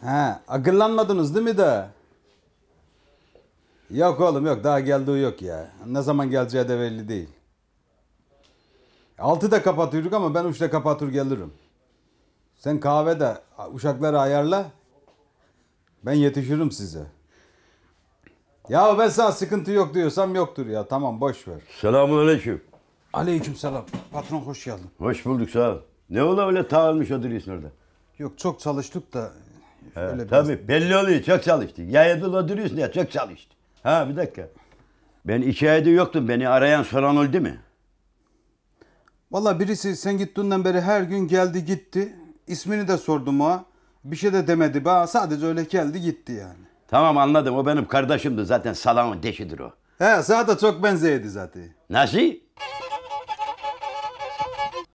He, akıllanmadınız değil mi de? Yok oğlum yok daha geldiği yok ya. Ne zaman geleceği de belli değil. Altı da kapatıyorduk ama ben 3'te kapatır gelirim. Sen kahve de uşakları ayarla. Ben yetişirim size. Ya ben sana sıkıntı yok diyorsam yoktur ya. Tamam boş ver. Selamun aleyküm. Aleyküm selam. Patron hoş geldin. Hoş bulduk sağ ol. Ne ola öyle tağılmış oturuyorsun orada? Yok çok çalıştık da Evet, Öyle tabii biraz... belli oluyor çok çalıştı. Yayada da duruyorsun ya çok çalıştı. Ha bir dakika. Ben iki ayda yoktum. Beni arayan soran oldu mu? Vallahi birisi sen gittiğinden beri her gün geldi gitti. İsmini de sordum o. Bir şey de demedi. Ba sadece öyle geldi gitti yani. Tamam anladım. O benim kardeşimdi zaten salamın deşidir o. He sana da çok benzeydi zaten. Nasıl?